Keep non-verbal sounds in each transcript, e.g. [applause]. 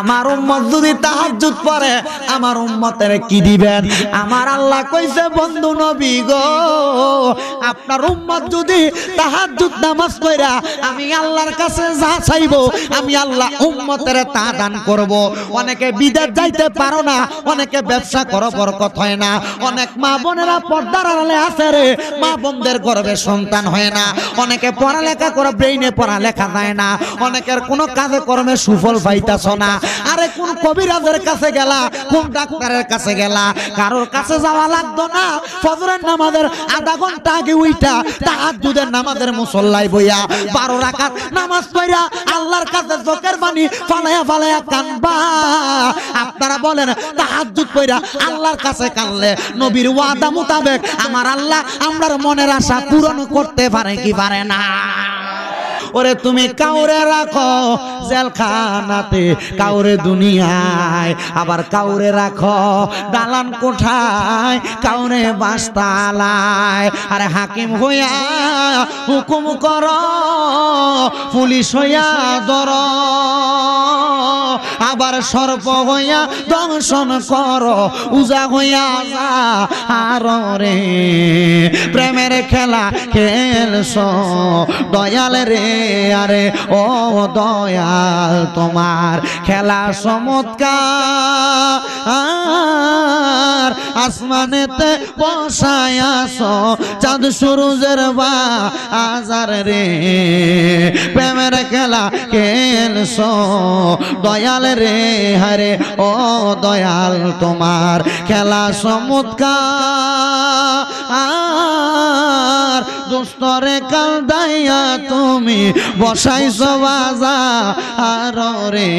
আমার উম্মত যদি তাহাজ্জুদ পড়ে আমার উম্মতের কি দিবেন আমার আল্লাহ কইছে বন্ধু নবী গো আপনার উম্মত যদি তাহাজ্জুদ নামাজ কইরা আমি আল্লাহর কাছে যা চাইবো আমি আল্লাহ উম্মতের তা দান করব অনেকে বিদেশ যাইতে পারো না অনেকে ব্যবসা করো বরকত হয় না অনেক মা বোনেরা পর্দার আড়ালে আছে রে মা বোনদের গর্বে সন্তান হয় না অনেকে পড়ালেখা করে ব্রেইনে পড়ালেখা যায় না অনেকের কোনো কাজে কর্মে সুফল পাইতাছ না আরে কোন কবিরাজের কাছে গেলা কোন ডাক্তারের কাছে গেলা কারোর কাছে যাওয়া লাগতো না ফজরের নামাজের আধা ঘন্টা আগে উইটা তাহাজ্জুদের নামাজের মুসল্লায় বইয়া বারো রাখার নামাজ পড়া আল্লাহর কাছে চোখের পানি ফালায়া ফালায়া কানবা আপনারা বলেন তাহাজ্জুদ পড়া আল্লাহর কাছে কানলে নবীর ওয়াদা মোতাবেক আমার আল্লাহ আমরার মনের আশা পূরণ করতে পারে কি পারে না ওরে তুমি কাউরে রাখো জেলখানাতে কাউরে দুনিয়ায় আবার কাউরে রাখো দালান কোঠায় কাউরে বাস্তালায় আরে হাকিম হইয়া হুকুম কর পুলিশ হইয়া দর আবার সর্প হইয়া দংশন কর উজা হইয়া যা আর রে প্রেমের খেলা খেলস দয়াল রে আরে ও দয়াল তোমার খেলা চমৎকার আসমানেতে বসায় আসো চাঁদ সুরুজের বা আজার রে প্রেমের খেলা খেলস দয়াল রে হরে ও দয়াল তোমার খেলা চমৎকার দুস্তরে দাইয়া তুমি বসাইছ বাজা আর রে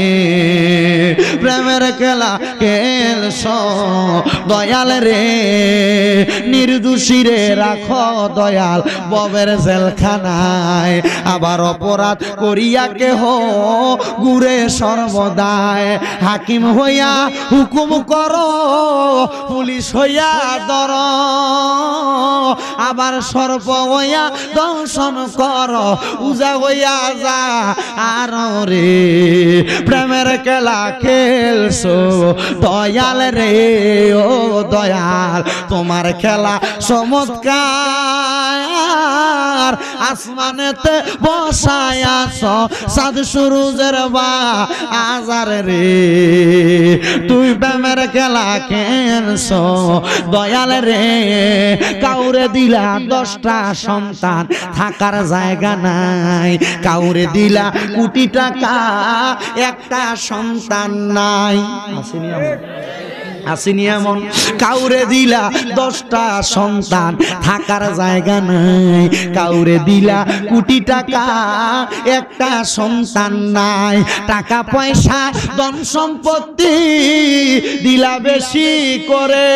প্রেমের খেলা কেল দয়াল রে নির্দোষী রে রাখ দয়াল ববের জেলখানায় আবার অপরাধ করিয়া কেহ গুরে সর্বদায় হাকিম হইয়া হুকুম কর পুলিশ হইয়া দর আবার সর্প হইয়া দংশন কর উজা হইয়া যা আর রে প্রেমের খেলা খেলছ দয়াল রে ও দয়াল তোমার খেলা চমৎকার আর আসমানেতে বসায় আস সাদ সুরুজের বা আজার রে তুই প্রেমের খেলা কেনস দয়াল রে কাউরে দিলা দশটা সন্তান থাকার জায়গা নাই কাউরে দিলা কোটি টাকা একটা সন্তান নাই আসেনি আমার আসিনি এমন কাউরে দিলা দশটা সন্তান থাকার জায়গা নাই কাউরে দিলা কোটি টাকা একটা সন্তান নাই টাকা পয়সা ধন সম্পত্তি দিলা বেশি করে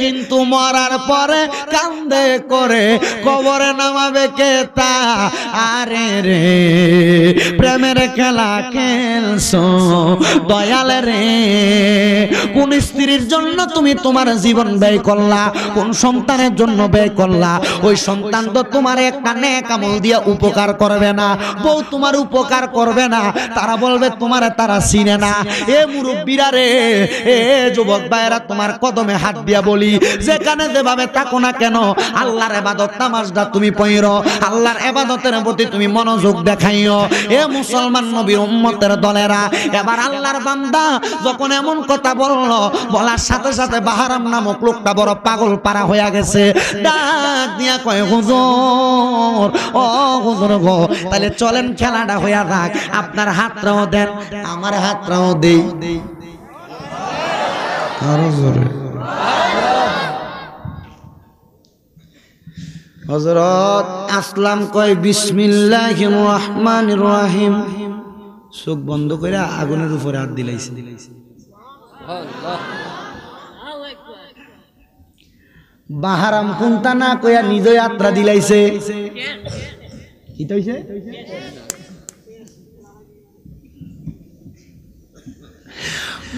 কিন্তু মরার পরে কান্দে করে কবরে নামাবে কে তা আরে রে প্রেমের খেলা খেলছো দয়াল রে কোন স্ত্রীর জন্য তুমি তোমার জীবন ব্যয় করলা কোন সন্তানের জন্য ব্যয় করলা ওই সন্তান তো তোমার কানে কামল দিয়ে উপকার করবে না বউ তোমার উপকার করবে না তারা বলবে তোমার তারা চিনে না এ মুরব্বীরা রে এ যুবক ভাইরা তোমার কদমে হাত দিয়া বলি যেখানে যেভাবে থাকো না কেন আল্লাহর এবাদত তুমি পইর আল্লাহর এবাদতের প্রতি তুমি মনোযোগ দেখাইও এ মুসলমান উম্মতের দলেরা এবার আল্লাহর বান্দা যখন এমন কথা বলল বলার সাথে সাথে বাহারাম নামক লোকটা বড় পাগল হয়ে গেছে ডাক দিয়া কয় হুজুর ও হুজুর গো তাহলে চলেন খেলাটা হইয়া থাক আপনার হাতটাও দেন আমার হাতটাও দেই আরো জোরে হজরত আসলাম কয় বিসমিল্লাহ রহমান রাহিম চোখ বন্ধ করে আগুনের উপরে হাত দিলাইছে বাহারাম কোনটা না কয়া নিজে আত্রা দিলাইছে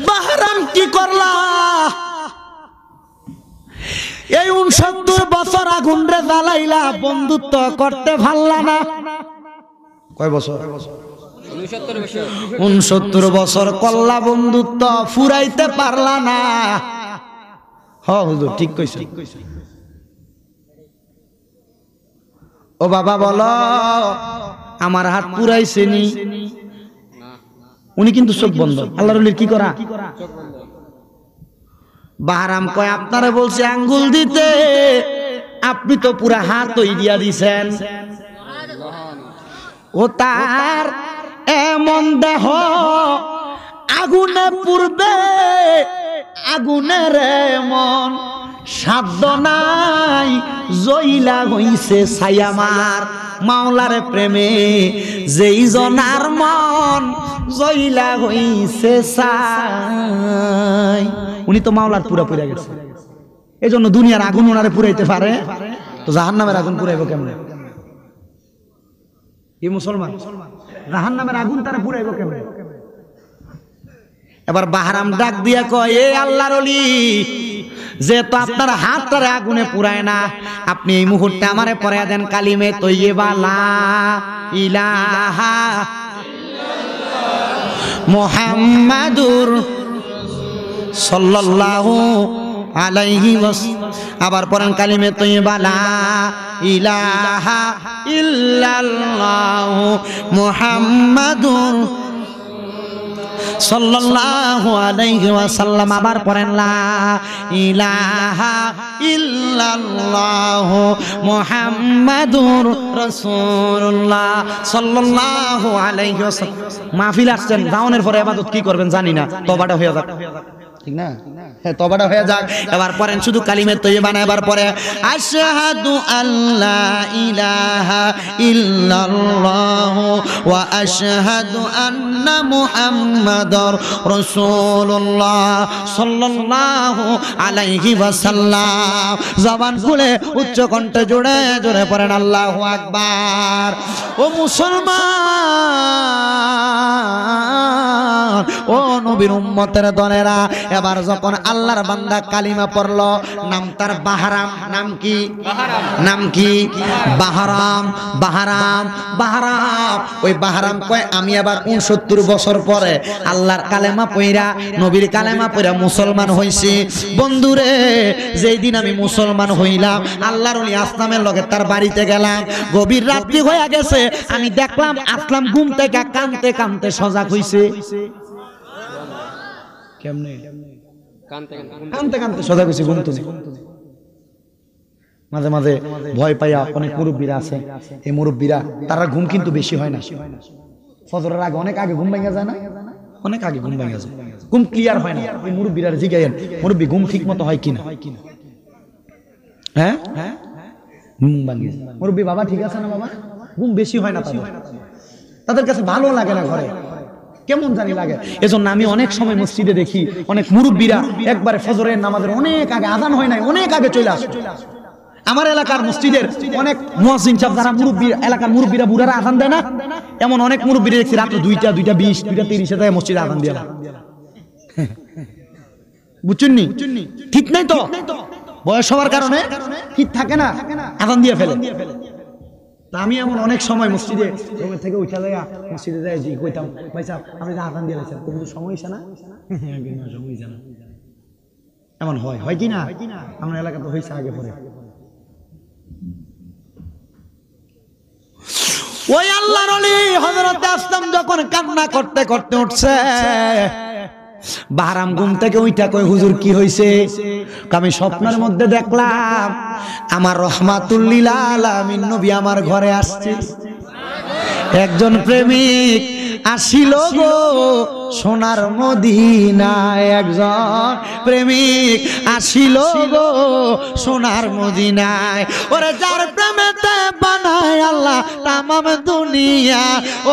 বাহারাম কি করলা এই উনসত্তর বছর আগুন রে জ্বালাইলা বন্ধুত্ব করতে ভাল্লা না কয় বছর উনসত্তর বছর কল্লা বন্ধুত্ব ফুরাইতে পারলা না হুজুর ঠিক কইছে ও বাবা বলো আমার হাত পুরাইছেনি উনি কিন্তু চোখ বন্ধ আল্লাহ রলির কি করা বাহারাম কয় আপনারা বলছে আঙ্গুল দিতে আপনি তো পুরা হাত দিয়া দিছেন ও তার এমন দেহ আগুনে পূর্বে আগুনের এমন সাধ্য নাই জইলা হইছে ছায়ামার মাওলার প্রেমে যেই জনার মন জইলা হইছে সাই উনি তো মাওলার পুরা পুরে গেছে এই জন্য দুনিয়ার আগুন ওনারে পুরাইতে পারে তো জাহান নামের আগুন পুরাইব কেমন মুসলমান জাহান নামের আগুন তারা পুরাইব এবার বাহারাম ডাক দিয়া কয় এ আল্লাহর অলি যে তো আপনার তার আগুনে পুরায় না আপনি এই মুহূর্তে আমারে পরে দেন কালিমে তৈবালা ইলাহা মোহাম্মাদুর সাল্লাল্লাহু আলাইহি আবার পড়েন কালিমে তৈয়বা লা ইলাহা ইল্লাল্লাহু মুহাম্মাদুর সাল্লাল্লাহু আলাইহি ওয়াসাল্লাম আবার পড়েন লা ইলাহা ইল্লাল্লাহু মুহাম্মাদুর রাসূলুল্লাহ সাল্লাল্লাহু আলাইহি ওয়াসাল্লাম মাহফিল আসছেন দাওনের পরে ইবাদত কি করবেন জানি না তওবাটা হয়ে যাক ঠিক না হ্যাঁ তবাটা হয়ে যাক এবার পরেন শুধু কালিমের তৈরি বানা এবার পরে আশাহাদু আল্লাহ ইলাহা ইল্লাল্লাহ ওয়া আশাহাদু আন্না মুহাম্মাদার রাসূলুল্লাহ সাল্লাল্লাহু আলাইহি ওয়াসাল্লাম জবান খুলে উচ্চ কণ্ঠে জোরে জোরে পড়েন আল্লাহু আকবার ও মুসলমান ও নবীর উম্মতের দলেরা আবার যখন আল্লাহর বান্দা কালিমা পড়ল নাম তার বাহারাম নাম কি নাম কি বাহারাম বাহারাম বাহারাম ওই বাহারাম কয় আমি আবার উনসত্তর বছর পরে আল্লাহর কালেমা পইরা নবীর কালেমা পইরা মুসলমান হয়েছি বন্ধুরে যেই দিন আমি মুসলমান হইলাম আল্লাহর উনি আসলামের লগে তার বাড়িতে গেলাম গভীর রাত্রি হয়ে গেছে আমি দেখলাম আসলাম ঘুম থেকে কানতে কানতে সজাগ হয়েছে কেমনে কানতে কানতে মাঝে মাঝে ভয় পাইয়া অনেক মুরব্বীরা আছে এই মুরব্বীরা তারা ঘুম কিন্তু বেশি হয় না ফজরের আগে অনেক আগে ঘুম ভেঙে যায় না অনেক আগে ঘুম ভেঙে যায় ঘুম ক্লিয়ার হয় না ওই মুরব্বীরা জিগাইয়েন মুরব্বী ঘুম ঠিক মতো হয় কিনা হ্যাঁ হ্যাঁ ঘুম মুরব্বী বাবা ঠিক আছে না বাবা ঘুম বেশি হয় না তাদের কাছে ভালো লাগে না ঘরে কেমন জানি লাগে এজন্য আমি অনেক সময় মসজিদে দেখি অনেক মুরব্বীরা একবারে ফজরের নামাজের অনেক আগে আজান হয় নাই অনেক আগে চলে আসে আমার এলাকার মসজিদের অনেক মুয়াজিন সাহেব যারা মুরব্বী এলাকার মুরব্বীরা বুড়ারা আজান দেয় না এমন অনেক মুরব্বী দেখছি রাত্রে দুইটা দুইটা বিশ দুইটা তিরিশে যায় মসজিদে আদান দিয়ে বুঝছেননি ঠিক নাই তো বয়স হওয়ার কারণে ঠিক থাকে না আজান দিয়ে ফেলে তা আমি এমন অনেক সময় মসজিদে রোমের থেকে উঠে লাগা মসজিদে যাই জি কইতাম ভাই সাহেব আপনি যে আসান দিয়ে লাগছেন কিন্তু সময় হয়েছে না [laughs] সময় হয়েছে না এমন হয় হয় কি না আমার এলাকা তো হয়েছে আগে পরে ওই আল্লাহর আলী হযরত আসলাম যখন কান্না করতে করতে উঠছে বাহারাম ঘুম থেকে ওইটা কই হুজুর কি হয়েছে আমি স্বপ্নের মধ্যে দেখলাম আমার রহমাতুল্লিল আলামিন নবী আমার ঘরে আসছে একজন প্রেমিক আসিল গো সোনার মদিনা একজন প্রেমিক আসিল গো সোনার মদিনায় ওরে যার প্রেমেতে বানায় আল্লাহ তামাম দুনিয়া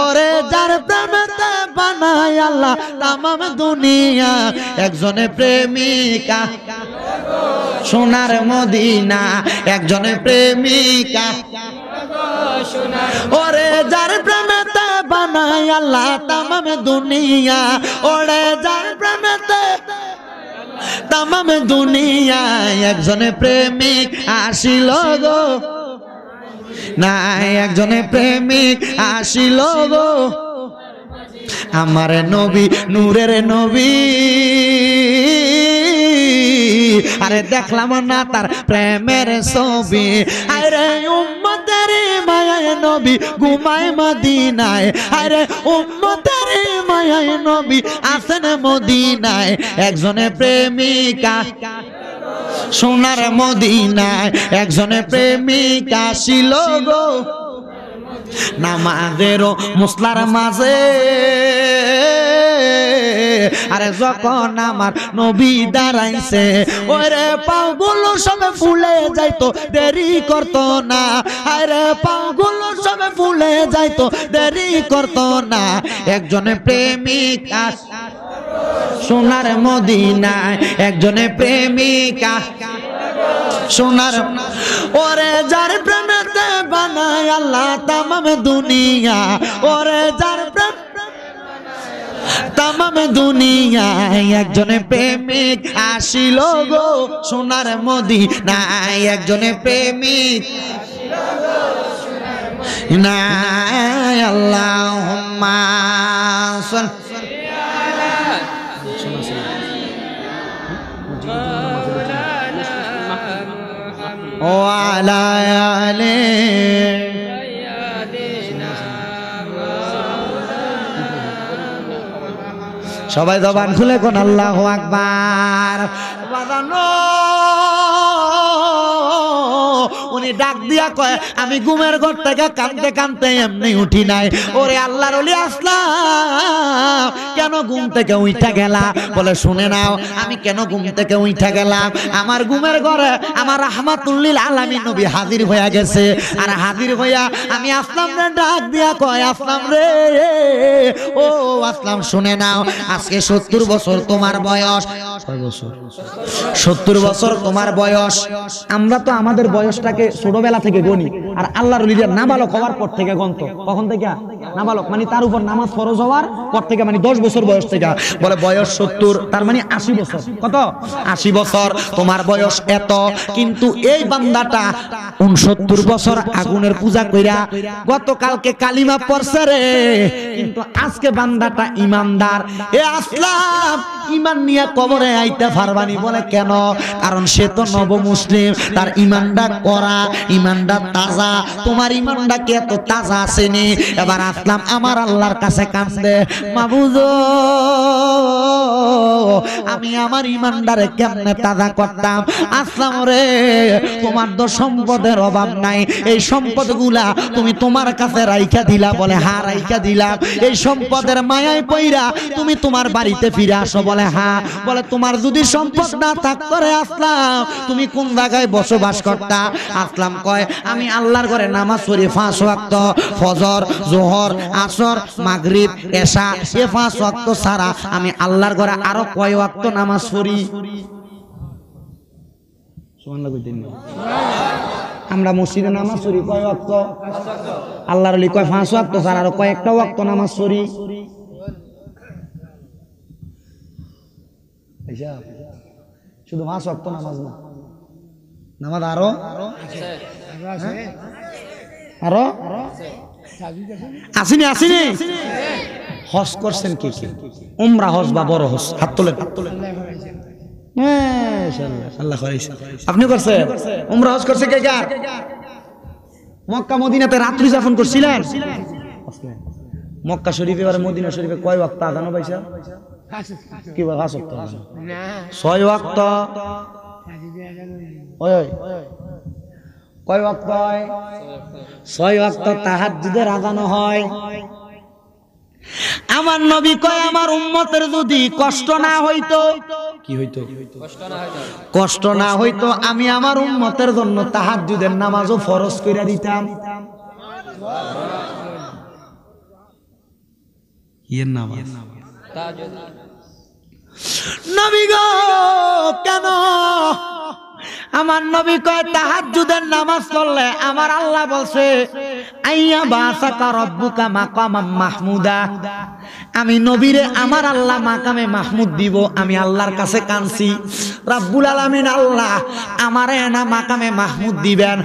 ওরে যার প্রেমেতে বানায় আল্লাহ তামাম দুনিয়া একজনে প্রেমিকা সোনার মদিনা একজনে প্রেমিকা ওরে যার প্রেমে বানায় আল্লাহ তামাম দুনিয়া ওড়ে যায় তামাম দুনিয়ায় একজনে প্রেমিক আসিল গো নাই একজনে প্রেমিক আসিল গো আমার নবী নূরের নবী আরে দেখলাম না তার প্রেমের ছবি আরে উম্মতের মায়ায় নবী ঘুমায় মদিনায় আরে উম্মতের মায়ায় নবী আসেন মদিনায় একজনে প্রেমিকা সোনার মদিনায় একজনে প্রেমিকা ছিল গো নামাজেরও মুসলার মাঝে আরে যখন আমার নবী দাঁড়াইছে ওরে পাগুলো সবে ফুলে যাইতো দেরি করতো না আরে পাগুলো সবে ফুলে যাইতো দেরি করতো না একজনে প্রেমিক সোনার মদিনায় একজনে প্রেমিকা সোনার ওরে যার প্রেমে প্রেমতে বানায় আল্লাহ তাম দুনিয়া ওরে যার প্রেম তাম দুনিয়ায় একজনে প্রেমিক আসিল গো সোনার মোদি নাই একজনে প্রেমিক না আল্লাহ সবাই জবান খুলে কোন আল্লাহ আকবার বাজানো উনি ডাক দিয়া কয় আমি ঘুমের ঘর থেকে কানতে কানতে এমনি উঠি নাই ওরে আল্লাহর অলি আসলাম কেন ঘুম থেকে উঠা গেলা বলে শুনে নাও আমি কেন ঘুম থেকে উঠা গেলাম আমার ঘুমের ঘরে আমার রহমাতুল্লিল আলামিন নবী হাজির হইয়া গেছে আর হাজির হইয়া আমি আসলাম রে ডাক দিয়া কয় আসলাম রে ও আসলাম শুনে নাও আজকে সত্তর বছর তোমার বয়স সত্তর বছর তোমার বয়স আমরা তো আমাদের বয়সটাকে ছোটবেলা থেকে গণি আর আল্লাহর লিডার নাবালক হওয়ার পর থেকে গন্ত কখন থেকে নাবালক মানে তার উপর নামাজ ফরজ হওয়ার পর থেকে মানে দশ বছর বয়স থেকে বলে বয়স সত্তর তার মানে আশি বছর কত আশি বছর তোমার বয়স এত কিন্তু এই বান্দাটা উনসত্তর বছর আগুনের পূজা কইরা গতকালকে কালিমা পড়ছে রে কিন্তু আজকে বান্দাটা ইমানদার এ আসলাম ইমান নিয়ে কবরে আইতে পারবানি বলে কেন কারণ সে তো নব মুসলিম তার ইমানটা করা ইমানটা তাজা তোমার ইমানটা কি এত তাজা আসেনি এবার আসলাম আমার আল্লাহর কাছে কান্দে মাবুজ আমি আমার ইমানদারে কেমনে তাজা করতাম আসলাম রে তোমার তো সম্পদের অভাব নাই এই সম্পদগুলা তুমি তোমার কাছে রাইখা দিলা বলে হা রাইখা দিলাম এই সম্পদের মায়ায় পইরা তুমি তোমার বাড়িতে ফিরে আসো বলে হা বলে তোমার যদি সম্পদ না থাক করে আসলাম তুমি কোন জায়গায় বসবাস করতা আসলাম কয় আমি আল্লাহর ঘরে নামাজ শরীফ ফাঁস ওয়াক্ত ফজর জোহর জোহর আসর মাগরিব এশা এ পাঁচ ওয়াক্ত সারা আমি আল্লাহর ঘরে আরো কয় ওয়াক্ত নামাজ পড়ি আমরা মসজিদে নামাজ পড়ি কয় ওয়াক্ত আল্লাহর কয় পাঁচ ওয়াক্ত সারা আরো কয়েকটা ওয়াক্ত নামাজ পড়ি শুধু পাঁচ ওয়াক্ত নামাজ না নামাজ আরো আরো আসিনি আসিনি হজ করছেন কে কে উমরা হজ বা বড় হজ হাত তোলেন হাত তোলেন আল্লাহ আপনি করছেন উমরা হজ করছে কে কার মক্কা মদিনাতে রাত্রি যাপন করছিলেন মক্কা শরীফে আর মদিনা শরীফে কয় ওয়াক্ত আদানো পাইছা কি বল ছয় ওয়াক্ত ওই কয় ওয়াক্ত হয় ছয় ওয়াক্ত তাহার হয় আমার নবী কয় আমার উম্মতের যদি কষ্ট না হইতো কি হইতো কষ্ট না হইতো আমি আমার উম্মতের জন্য তাহার যুদের নামাজও ফরজ করে দিতাম নবী গ কেন আমার নবী কয় তাহাজ্জুদের নামাজ পড়লে আমার আল্লাহ বলছে আইয়া বাসাকা রব্বুকা মাকামাম মাহমুদা আমি নবীরে আমার আল্লাহ মাকামে মাহমুদ দিব আমি আল্লাহর কাছে কানছি রব্বুল আলামিন আল্লাহ আমারে না মাকামে মাহমুদ দিবেন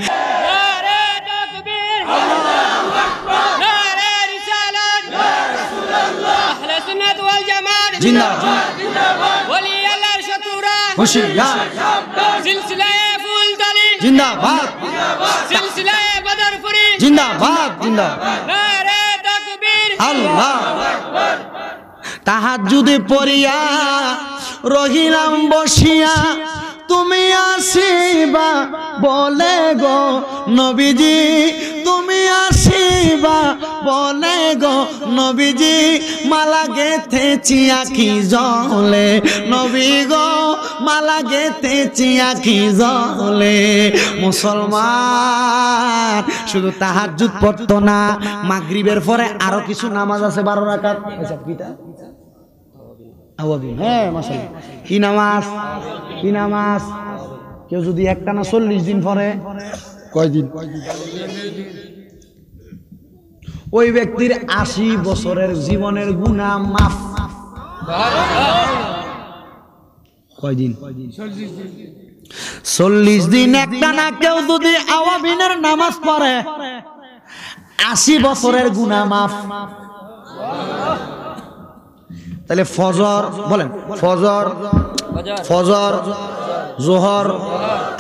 জিন্দাবাদ জিন্দাবাদ বলি আল্লাহর শত্রুরা খুশি হুঁশিয়ার জিলসিলা জিন্দাবাদ সিলসিলায় বদরপুরি জিন্দাবাদ জিন্দাবাদ নারে তাকবীর আল্লাহ তাহাজ্জুদে পড়িয়া রহিলাম বসিয়া তুমি আসিবা বলে গো নবীজি তুমি আসিবা বলে গো নবীজি মালা গেথে চিয়া কি জলে নবী গো মালা গেথে চিয়া কি জলে মুসলমান শুধু তাহাজুদ পড়তো না মাগরিবের পরে আরো কিছু নামাজ আছে বারো রাখার কিটা হ্যাঁ, হ্যাঁ, হ্যাঁ, কি নামাজ কেউ যদি চল্লিশ দিন ওই ব্যক্তির আশি বছরের জীবনের গুণা মাফ কয়দিন চল্লিশ দিন একটা না কেউ যদি আওয়ামিনের নামাজ পড়ে আশি বছরের গুণা মাফ তাহলে ফজর বলেন ফজর ফজর জোহর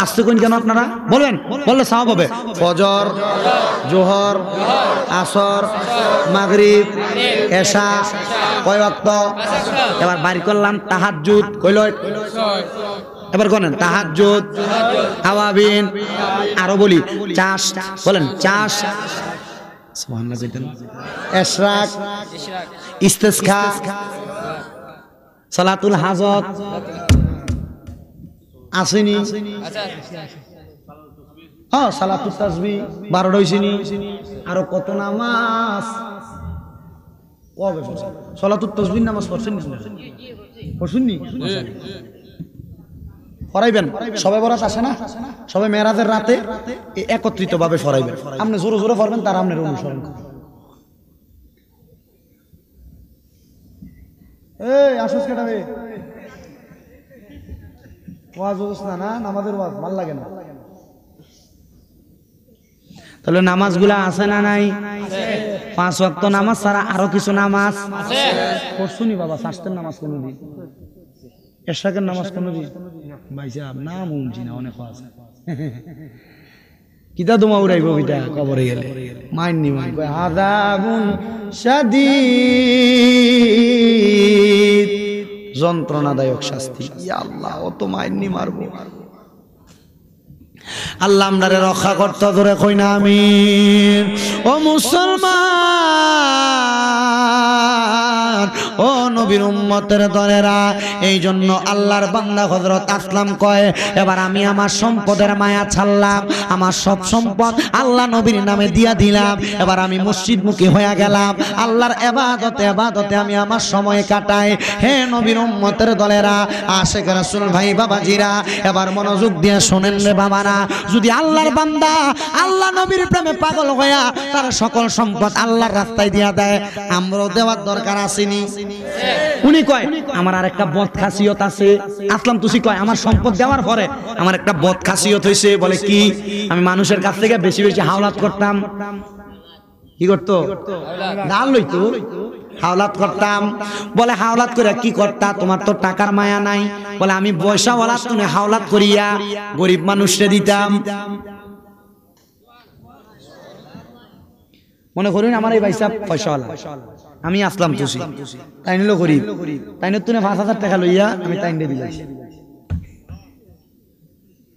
আসতে কোন কেন আপনারা বলবেন বললে সাহা হবে ফজর জোহর আসর মাগরিব এশা কয়ক্ত এবার বাড়ি করলাম তাহাজুদ কইল এবার তাহার তাহাজুদ আওয়াবিন আরো বলি চাষ বলেন চাষ এশরাক ইস্তেসখা সালাতুল হাজত আসেনি হ্যাঁ সালাতুল তাসবি বারোটা হয়েছেনি আরো কত নামাজ কবে সালাতুল তাসবির নামাজ পড়ছেন পড়ছেননি ফরাইবেন সবাই বরাত আসে না সবাই মেয়েরাজের রাতে একত্রিত ভাবে ফরাইবেন আপনি জোরে জোরে ফরবেন তার আপনার অনুসরণ করবেন এই আসুস কেটাবে ওয়াজ ওস না না নামাজের ওয়াজ ভাল লাগে না তাহলে নামাজগুলা আছে না নাই পাঁচ ওয়াক্ত নামাজ ছাড়া আরো কিছু নামাজ পড়ছুনি বাবা শাস্তের নামাজ কোনোদিন এশাকের নামাজ কোনোদিন ভাই সাহেব নাম উমজি না অনেক আছে কিতা তোমা উড়াইব এটা কবরে গেলে মাইন নি মাইন আদাগুন সাদি যন্ত্রণাদায়ক শাস্তি আল্লাহ অত মাইন নি মারব আল্লাহ আমরারে রক্ষা করতে ধরে কই না আমি ও মুসলমান ও নবীর উম্মতের দলেরা এই জন্য আল্লাহর বান্দা হজরত আসলাম কয় এবার আমি আমার সম্পদের মায়া ছাড়লাম আমার সব সম্পদ আল্লাহ নবীর নামে দিয়া দিলাম এবার আমি মসজিদমুখী হয়ে গেলাম আল্লাহর এবাদতে এবাদতে আমি আমার সময় কাটাই হে নবীর উম্মতের দলেরা করে রাসুল ভাই বাবাজিরা এবার মনোযোগ দিয়ে শোনেন রে বাবারা যদি আল্লাহর বান্দা আল্লাহ নবীর প্রেমে পাগল হইয়া তার সকল সম্পদ আল্লাহর রাস্তায় দিয়া দেয় আমরাও দেওয়ার দরকার আসেনি উনি কয় আমার আর আছে বলে মানুষের কাছ থেকে বেশি বেশি হাওলাত করতাম কি করতো লইতো হাওলাত করতাম বলে হাওলাত করিয়া কি করতা তোমার তো টাকার মায়া নাই বলে আমি পয়সা ওলাত তুমি হাওলাত করিয়া গরিব মানুষরে দিতাম মনে করুন আমার এই ভাই সাহেব পয়সাওয়ালা আমি আসলাম তুষি তাই নিল গরিব তাই নিল তুনে পাঁচ হাজার টাকা লইয়া আমি তাই নিয়ে দিলাম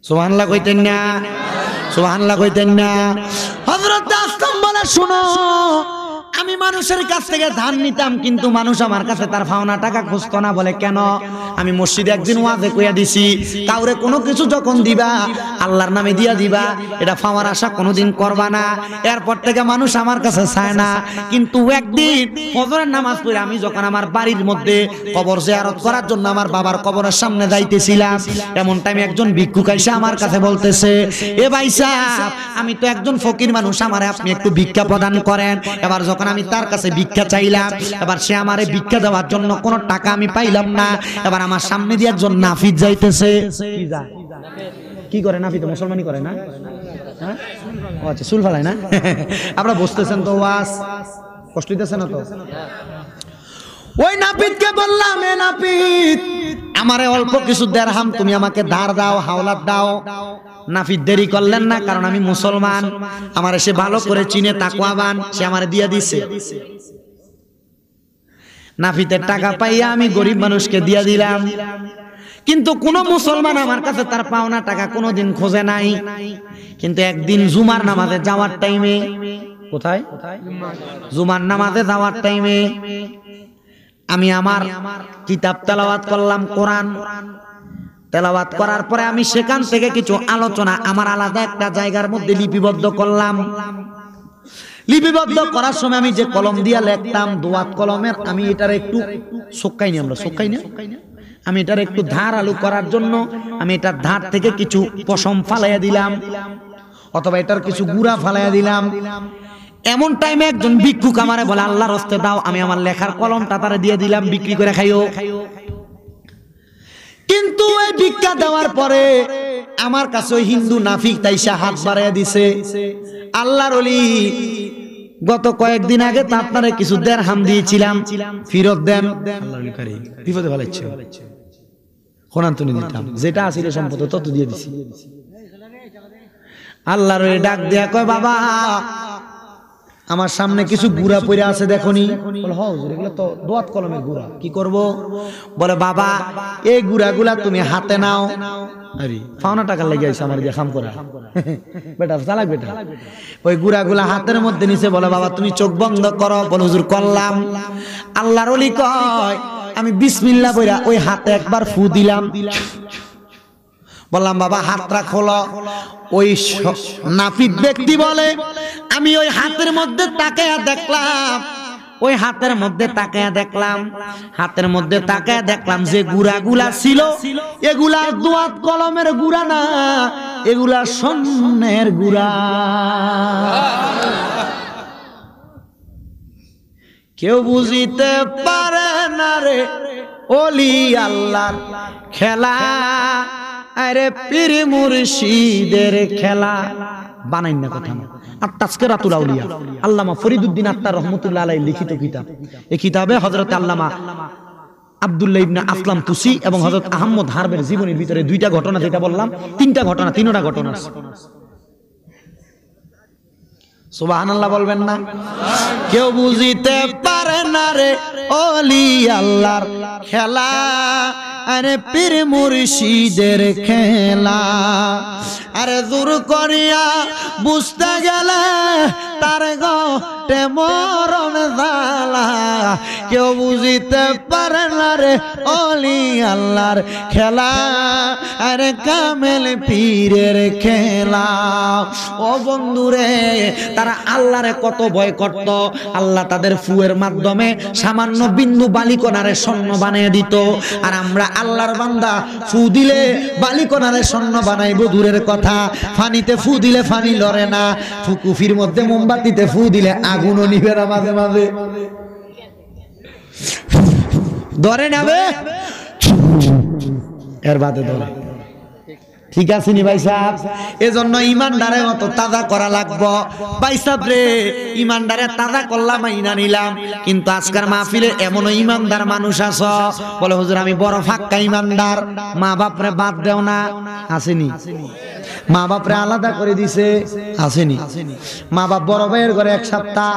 সোহানলা কইতেন না সোহানলা কইতেন না হজরত আসলাম বলে শুনো আমি মানুষের কাছ থেকে ধান নিতাম কিন্তু মানুষ আমার কাছে তার ভাওনা টাকা খুঁজতো না বলে কেন আমি মসজিদে একদিন ওয়াজে কইয়া দিছি কাউরে কোনো কিছু যখন দিবা আল্লাহর নামে দিয়া দিবা এটা ফাওয়ার আশা কোনোদিন করবা না এরপর থেকে মানুষ আমার কাছে চায় না কিন্তু একদিন ফজরের নামাজ পড়ে আমি যখন আমার বাড়ির মধ্যে কবর জিয়ারত করার জন্য আমার বাবার কবরের সামনে যাইতেছিলাম এমন টাইমে একজন ভিক্ষু আইসা আমার কাছে বলতেছে এ ভাই সাহেব আমি তো একজন ফকির মানুষ আমারে আপনি একটু ভিক্ষা প্রদান করেন এবার যখন তখন আমি তার কাছে ভিক্ষা চাইলাম এবার সে এই ভিক্ষা দেওয়ার জন্য কোনো টাকা আমি পাইলাম না এবার আমার সামনে দিয়ে একজন নাফিজ যাইতেছে কি করে নাফিদ মুসলমানই করে না হ্যাঁ? আচ্ছা চুল ফালায় না [laughs] আপনারা বসতেছেন তো ওয়াস কষ্ট দিতেছে না তো ওই নাপিতকে বললাম এ নাপিত আমারে অল্প কিছু দেড়হাম তুমি আমাকে ধার দাও হাওলাত দাও নাফিদ দেরি করলেন না কারণ আমি মুসলমান আমার সে ভালো করে চিনে তাকুয়াবান সে আমার দিয়ে দিছে নাফিতের টাকা পাইয়া আমি গরিব মানুষকে দিয়ে দিলাম কিন্তু কোন মুসলমান আমার কাছে তার পাওনা টাকা কোনোদিন খোঁজে নাই কিন্তু একদিন জুমার নামাজে যাওয়ার টাইমে কোথায় জুমার নামাজে যাওয়ার টাইমে আমি আমার কিতাব তেলাওয়াত করলাম কোরআন তেলাওয়াত করার পরে আমি সেখান থেকে কিছু আলোচনা আমার আলাদা একটা জায়গার মধ্যে লিপিবদ্ধ করলাম লিপিবদ্ধ করার সময় আমি যে কলম দিয়া লেখতাম দোয়াত কলমের আমি এটার একটু সোক্কাই নি আমরা সোক্কাই আমি এটার একটু ধার আলু করার জন্য আমি এটার ধার থেকে কিছু পশম ফালাইয়া দিলাম অথবা এটার কিছু গুড়া ফালাইয়া দিলাম এমন টাইমে একজন ভিক্ষুক আমারে বলে আল্লাহর হস্তে দাও আমি আমার লেখার কলমটা তারা দিয়ে দিলাম বিক্রি করে খাইও কিন্তু ওই ভিক্ষা দেওয়ার পরে আমার কাছে হিন্দু নাফিক তাই সে হাত বাড়াইয়া দিছে আল্লাহর অলি গত কয়েকদিন আগে তা আপনারে কিছু দেন হাম দিয়েছিলাম ফিরত দেন বিপদে ভালো ইচ্ছে খোনান্তনি দিতাম যেটা আসিল সম্পদ তত দিয়ে দিছি আল্লাহর ডাক দেয়া কয় বাবা আমার সামনে কিছু গুড়া পরে আছে দেখনি নি তো দোয়াত কলমের গুড়া কি করব বলে বাবা এই গুড়াগুলা তুমি হাতে নাও করা [laughs] ওই গুড়াগুলা হাতের মধ্যে বলে বাবা তুমি চোখ বন্ধ করো করলাম আমি বিসমিল্লা বইরা ওই হাতে একবার ফু দিলাম বললাম বাবা হাতটা খোলো ওই নাপিত ব্যক্তি বলে আমি ওই হাতের মধ্যে তাকে দেখলাম ওই হাতের মধ্যে তাকায় দেখলাম হাতের মধ্যে তাকায় দেখলাম যে গুড়াগুলা ছিল এগুলা দোয়াত কলমের গুড়া না এগুলা সন্ন্যের গুড়া কেউ বুঝিতে পারে না রে অলি আল্লাহ খেলা আরে পীর মুর্শিদের খেলা বানাইন না কথা আর রাতুল আউলিয়া আল্লামা ফরিদুদ্দিন আলাই লিখিত কিতাব এই কিতাবে হজরত আল্লামা ইবনা আসলাম তুসি এবং হজরত আহম্মদ হারবের জীবনের ভিতরে দুইটা ঘটনা যেটা বললাম তিনটা ঘটনা তিনটা ঘটনা সুবাহ বলবেন না কেউ বুঝিতে পার নারে অলি আল্লাহর খেলা আরে পীর মুর্শিদের খেলা আরে দূর করিয়া বুঝতে গেলে তার গটে মরণ জালা কেউ বুঝিতে পারে না রে অলি আল্লাহর খেলা আরে কামেল পীরের খেলা ও বন্ধুরে তারা আল্লাহরে কত ভয় করত আল্লাহ তাদের ফুয়ের মাধ্যমে দমে সামান্য বিন্দু বালিকণারে স্বর্ণ বানিয়ে দিত আর আমরা আল্লাহর বান্দা ফু দিলে বালিকণারে স্বর্ণ বানাইব দূরের কথা ফানিতে ফু দিলে ফানি লড়ে না ফুকুফির মধ্যে মোমবাতিতে ফু দিলে আগুনও নিবে না মাঝে মাঝে ধরে নেবে এর বাদে ধরে ঠিক আছে নি ভাই সাহেব এজন্য ইমানদারে অত তাজা করা লাগবো ভাই সাহেব রে ইমানদারে তাজা করলাম আইনা নিলাম কিন্তু আজকার মাহফিলে এমন ইমানদার মানুষ আস বলে হুজুর আমি বড় ফাক্কা ইমানদার মা বাপরে বাদ দেও না আসেনি মা বাপরে আলাদা করে দিছে আসেনি মা বাপ বড় ভাইয়ের ঘরে এক সপ্তাহ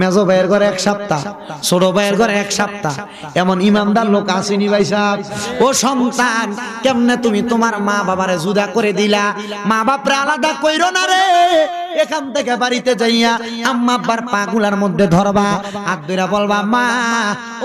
মেজ ভাইয়ের ঘরে এক সপ্তাহ ছোট ভাইয়ের ঘরে এক সপ্তাহ এমন ইমানদার লোক আসেনি ভাই সাহেব ও সন্তান কেমনে তুমি তোমার মা বাবারে জুদা করে দিলা মা বাপরে আলাদা কইরো না রে এখান থেকে বাড়িতে যাইয়া আম্মা আব্বার পাগুলার মধ্যে ধরবা আর বলবা মা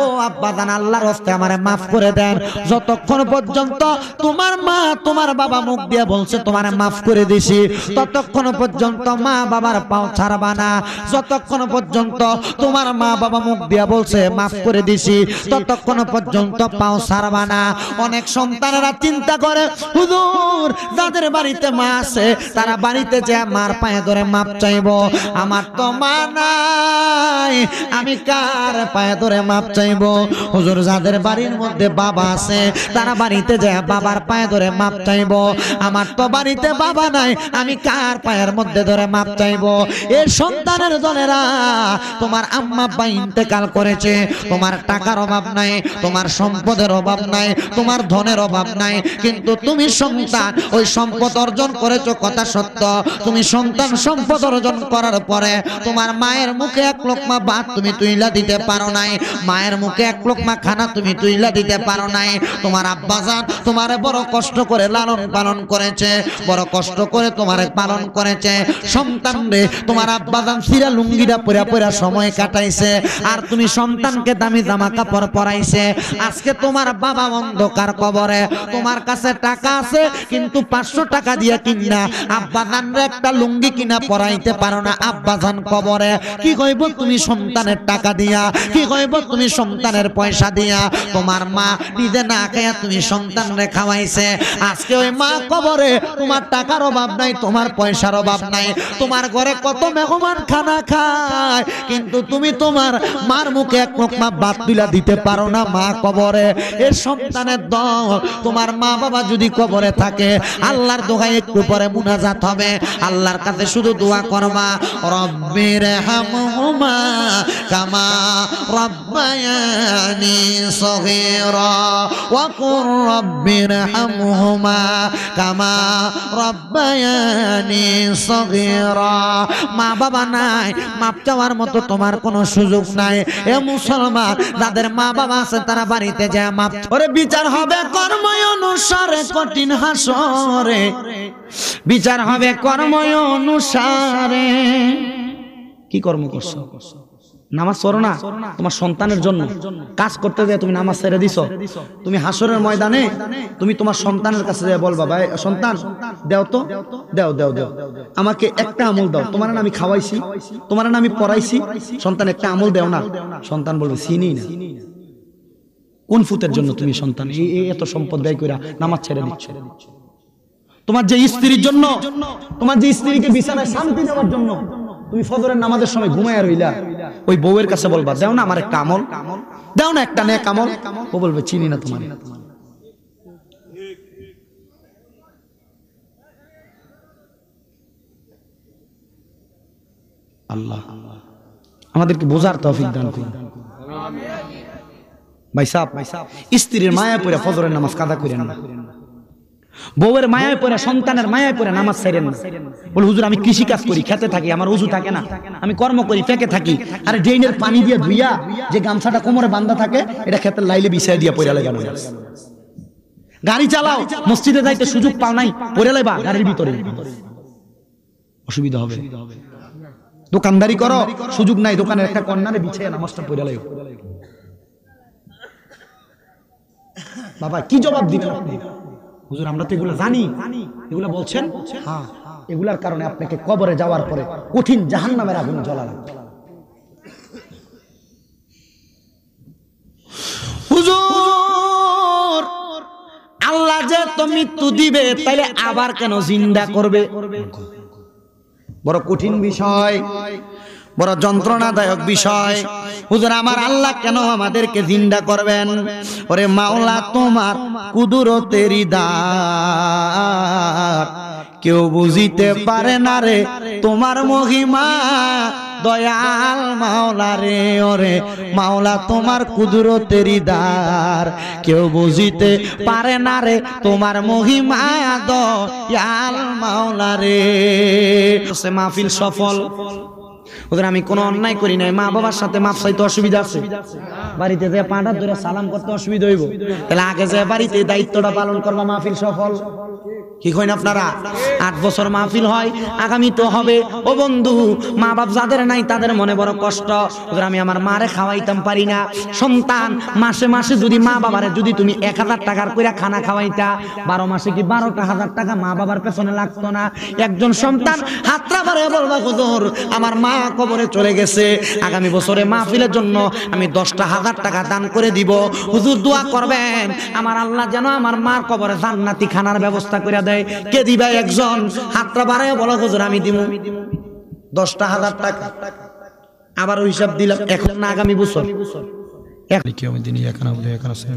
ও আব্বা জান আল্লাহর হস্তে আমারে মাফ করে দেন যতক্ষণ পর্যন্ত তোমার মা তোমার বাবা মুখ দিয়ে বলছে তোমারে মাফ করে দিছি ততক্ষণ পর্যন্ত মা বাবার পাও ছাড়বা না যতক্ষণ পর্যন্ত তোমার মা বাবা মুখ দিয়ে বলছে মাফ করে দিছি ততক্ষণ পর্যন্ত পাও ছাড়বা না অনেক সন্তানেরা চিন্তা করে হুজুর যাদের বাড়িতে মা আছে তারা বাড়িতে যে মার পায়ে ধরে করে মাপ চাইব আমার তো মানাই আমি কার পায়ে ধরে মাপ চাইব হুজুর যাদের বাড়ির মধ্যে বাবা আছে তারা বাড়িতে যায় বাবার পায়ে ধরে মাপ চাইব আমার তো বাড়িতে বাবা নাই আমি কার পায়ের মধ্যে ধরে মাপ চাইব এ সন্তানের জনেরা তোমার আম্মা বা ইন্তেকাল করেছে তোমার টাকার অভাব নাই তোমার সম্পদের অভাব নাই তোমার ধনের অভাব নাই কিন্তু তুমি সন্তান ওই সম্পদ অর্জন করেছো কথা সত্য তুমি সন্তান সম্পদ অর্জন করার পরে তোমার মায়ের মুখে এক লোকমা ভাত তুমি তুইলা দিতে পারো নাই মায়ের মুখে এক লোকমা খানা তুমি তুইলা দিতে পারো নাই তোমার আব্বাজান তোমার বড় কষ্ট করে লালন পালন করেছে বড় কষ্ট করে তোমার পালন করেছে সন্তান রে তোমার আব্বাজান সিরা লুঙ্গিটা পরে পরে সময় কাটাইছে আর তুমি সন্তানকে দামি জামা কাপড় পরাইছে আজকে তোমার বাবা অন্ধকার কবরে তোমার কাছে টাকা আছে কিন্তু পাঁচশো টাকা দিয়ে কিনা রে একটা লুঙ্গি কিনা কিনা পড়াইতে পারো না আব্বাজান কবরে কি কইব তুমি সন্তানের টাকা দিয়া কি কইব তুমি সন্তানের পয়সা দিয়া তোমার মা নিজে না খেয়া তুমি সন্তানরে খাওয়াইছে আজকে ওই মা কবরে তোমার টাকার অভাব নাই তোমার পয়সার অভাব নাই তোমার ঘরে কত মেহমান খানা খায় কিন্তু তুমি তোমার মার মুখে এক মুখমা বাদ তুলা দিতে পারো না মা কবরে এর সন্তানের দল তোমার মা বাবা যদি কবরে থাকে আল্লাহর দোহাই একটু পরে মুনাজাত হবে আল্লাহর কাছে শুধু শুধু দোয়া করবা রব্বের হামহুমা কামা রব্বায়ানি সগীরা ওয়া রব্বের রব্বির হামহুমা কামা রব্বায়ানি সগীরা মা বাবা নাই মাপ চাওয়ার মতো তোমার কোনো সুযোগ নাই এ মুসলমান যাদের মা বাবা আছে তারা বাড়িতে যায় মাপ ওরে বিচার হবে কর্ম অনুসারে কঠিন হাসরে বিচার হবে কর্ম অনুসারে সংসারে কি কর্ম করছো নামাজ পড়ো না তোমার সন্তানের জন্য কাজ করতে যায় তুমি নামাজ ছেড়ে দিছো তুমি হাসরের ময়দানে তুমি তোমার সন্তানের কাছে যায় বলবা ভাই সন্তান দেও তো দেও দেও দেও আমাকে একটা আমল দাও তোমার আমি খাওয়াইছি তোমার আমি পড়াইছি সন্তান একটা আমল দেও না সন্তান বলবে চিনি না কোন ফুতের জন্য তুমি সন্তান এই এত সম্পদ ব্যয় কইরা নামাজ ছেড়ে দিচ্ছ তোমার যে স্ত্রীর জন্য তোমার যে স্ত্রীকে বিছানায় শান্তি দেওয়ার জন্য তুমি ফজরের নামাজের সময় ঘুমায় রইলা ওই বউয়ের কাছে বলবা দাও না আমার একটা আমল দাও না একটা নেক আমল ও বলবে চিনি না তোমার আল্লাহ আমাদেরকে বোঝার তৌফিক দান করুন ভাই সাহ স্ত্রীর মায়া পড়ে ফজরের নামাজ কাদা করেন না বউয়ের মায়ায় পরে সন্তানের মায়ায় পরে নামাজ ছেড়েন না বলে হুজুর আমি কৃষি কাজ করি খেতে থাকি আমার উজু থাকে না আমি কর্ম করি ফেঁকে থাকি আরে ড্রেনের পানি দিয়ে ধুইয়া যে গামছাটা কোমরে বান্ধা থাকে এটা খেতে লাইলে বিষয় দিয়ে পরে লাগানো গাড়ি চালাও মসজিদে যাইতে সুযোগ পাও নাই পরে লাইবা গাড়ির ভিতরে অসুবিধা হবে দোকানদারি করো সুযোগ নাই দোকানের একটা কর্নারে বিছাই নামাজটা পরে লাইও বাবা কি জবাব দিতে হুজুর আমরা তো এগুলো জানি এগুলো বলছেন হ্যাঁ এগুলার কারণে আপনাকে কবরে যাওয়ার পরে কঠিন জাহান নামের আগুন জ্বলা লাগবে আল্লাহ যে তো মৃত্যু দিবে তাহলে আবার কেন জিন্দা করবে বড় কঠিন বিষয় বড় যন্ত্রণাদায়ক বিষয় হুজুর আমার আল্লাহ কেন আমাদেরকে জিন্দা করবেন ওরে মাওলা তোমার কুদুরতেরি দার কেউ বুঝিতে পারে না রে তোমার মহিমা দয়াল মাওলা রে ওরে মাওলা তোমার তেরি দার কেউ বুঝিতে পারে না রে তোমার মহিমা দয়াল মাওলা রে মাহফিল সফল ওদের আমি কোনো অন্যায় করি নাই মা বাবার সাথে মাপ চাইতে অসুবিধা আছে বাড়িতে যে পাঁঠার ধরে সালাম করতে অসুবিধা হইব তাহলে আগে যে বাড়িতে দায়িত্বটা পালন করবো মাহফিল সফল কি কইন আপনারা আট বছর মাহফিল হয় আগামী তো হবে ও বন্ধু মা বাপ যাদের নাই তাদের মনে বড় কষ্ট ওদের আমি আমার মারে খাওয়াইতাম পারি না সন্তান মাসে মাসে যদি মা বাবারে যদি তুমি এক হাজার টাকার কইরা খানা খাওয়াইতা বারো মাসে কি বারোটা হাজার টাকা মা বাবার পেছনে লাগতো না একজন সন্তান হাতরা বারে বলবা হুজুর আমার মা কবরে চলে গেছে আগামী বছরে মাহফিলের জন্য আমি দশটা হাজার টাকা দান করে দিব হুজুর দোয়া করবেন আমার আল্লাহ যেন আমার মার কবরে জান্নাতি খানার ব্যবস্থা করে দেয় কে দিবে একজন হাতটা বাড়ায় বলো হুজুর আমি দিব দশটা হাজার টাকা আবার ওই হিসাব দিলাম এখন না আগামী বছর